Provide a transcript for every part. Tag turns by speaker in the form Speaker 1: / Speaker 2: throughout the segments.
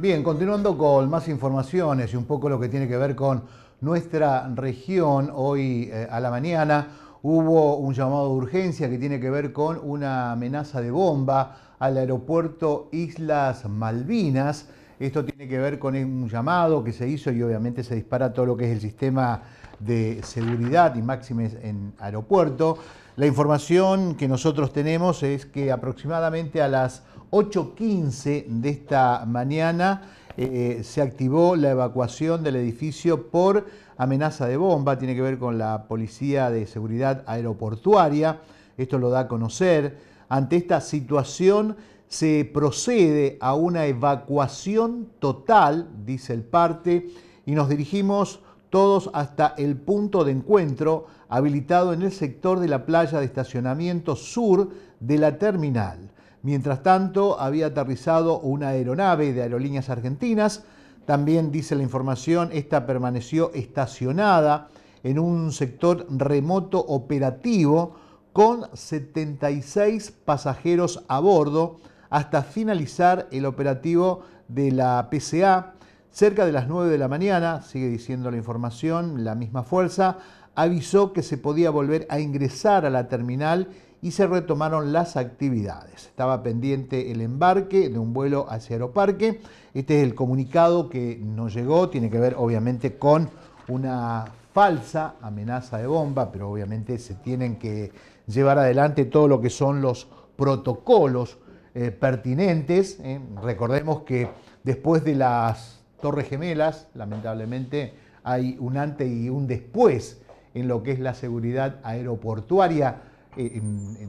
Speaker 1: Bien, continuando con más informaciones y un poco lo que tiene que ver con nuestra región, hoy eh, a la mañana hubo un llamado de urgencia que tiene que ver con una amenaza de bomba al aeropuerto Islas Malvinas. Esto tiene que ver con un llamado que se hizo y obviamente se dispara todo lo que es el sistema de seguridad y máximes en aeropuerto. La información que nosotros tenemos es que aproximadamente a las 8.15 de esta mañana eh, eh, se activó la evacuación del edificio por amenaza de bomba, tiene que ver con la Policía de Seguridad Aeroportuaria, esto lo da a conocer. Ante esta situación se procede a una evacuación total, dice el parte, y nos dirigimos todos hasta el punto de encuentro habilitado en el sector de la playa de estacionamiento sur de la terminal. Mientras tanto, había aterrizado una aeronave de aerolíneas argentinas. También dice la información, esta permaneció estacionada en un sector remoto operativo con 76 pasajeros a bordo hasta finalizar el operativo de la PCA Cerca de las 9 de la mañana, sigue diciendo la información, la misma fuerza, avisó que se podía volver a ingresar a la terminal y se retomaron las actividades. Estaba pendiente el embarque de un vuelo hacia Aeroparque. Este es el comunicado que nos llegó, tiene que ver obviamente con una falsa amenaza de bomba, pero obviamente se tienen que llevar adelante todo lo que son los protocolos eh, pertinentes. Eh. Recordemos que después de las Torres Gemelas, lamentablemente hay un antes y un después en lo que es la seguridad aeroportuaria eh,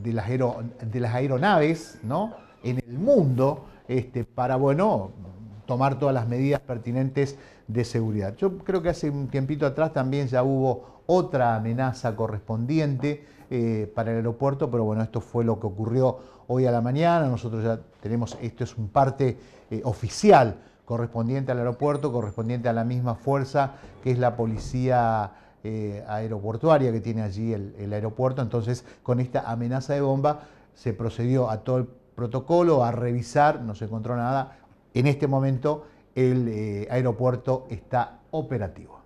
Speaker 1: de, las aeronaves ¿no? en el mundo este, para, bueno, tomar todas las medidas pertinentes de seguridad. Yo creo que hace un tiempito atrás también ya hubo otra amenaza correspondiente eh, para el aeropuerto, pero bueno, esto fue lo que ocurrió hoy a la mañana. Nosotros ya tenemos, esto es un parte eh, oficial correspondiente al aeropuerto, correspondiente a la misma fuerza que es la policía eh, aeroportuaria que tiene allí el, aeropuerto. Entonces, con esta amenaza de bomba se procedió a todo el protocolo, a revisar, no se encontró nada. En este momento el eh, aeropuerto está operativo.